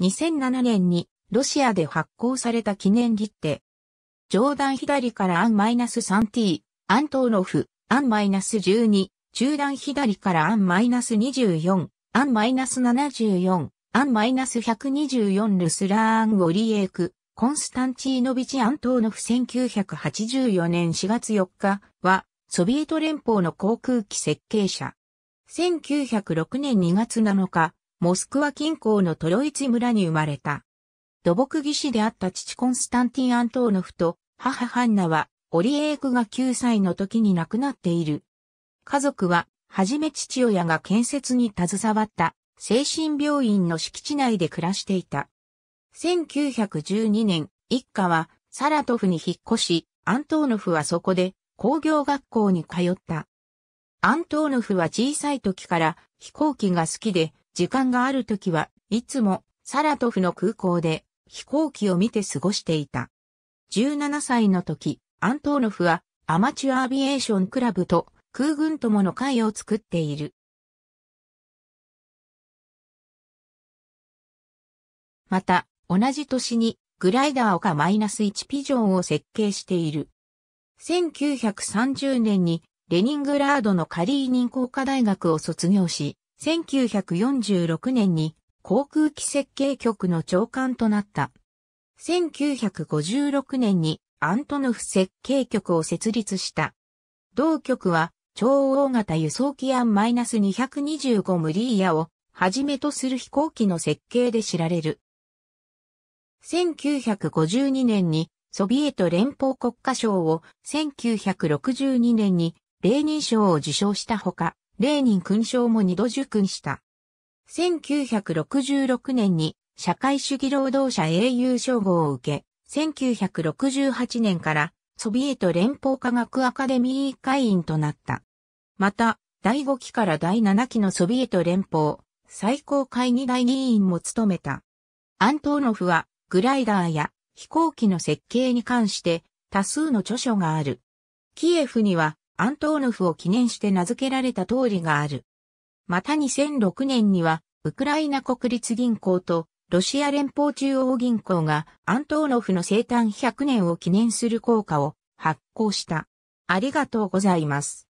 2007年にロシアで発行された記念切手。上段左からアンマイナス -3t、アントーノフ、アンマイナス -12、中段左からアンマイナス -24、アンマイナス -74、アンマイナス -124 ルスラーン・ウォリエーク、コンスタンチーノビチ・アントーノフ1984年4月4日は、ソビエト連邦の航空機設計者。1906年2月7日、モスクワ近郊のトロイチ村に生まれた。土木技師であった父コンスタンティン・アントーノフと母ハンナはオリエークが9歳の時に亡くなっている。家族は、はじめ父親が建設に携わった精神病院の敷地内で暮らしていた。1912年、一家はサラトフに引っ越し、アントーノフはそこで工業学校に通った。アントーノフは小さい時から飛行機が好きで時間がある時はいつもサラトフの空港で飛行機を見て過ごしていた。17歳の時、アントーノフはアマチュアアビエーションクラブと空軍友の会を作っている。また、同じ年にグライダーナス -1 ピジョンを設計している。1930年にレニングラードのカリーニン工科大学を卒業し、1946年に航空機設計局の長官となった。1956年にアントノフ設計局を設立した。同局は超大型輸送機案 -225 ムリーヤをはじめとする飛行機の設計で知られる。1952年にソビエト連邦国家賞を1962年にレーニン賞を受賞したほか、レーニン勲章も二度受勲した。1966年に社会主義労働者英雄称号を受け、1968年からソビエト連邦科学アカデミー会員となった。また、第5期から第7期のソビエト連邦最高会議代議員も務めた。アントーノフはグライダーや飛行機の設計に関して多数の著書がある。キエフにはアントーノフを記念して名付けられた通りがある。また2006年には、ウクライナ国立銀行とロシア連邦中央銀行がアントーノフの生誕100年を記念する効果を発行した。ありがとうございます。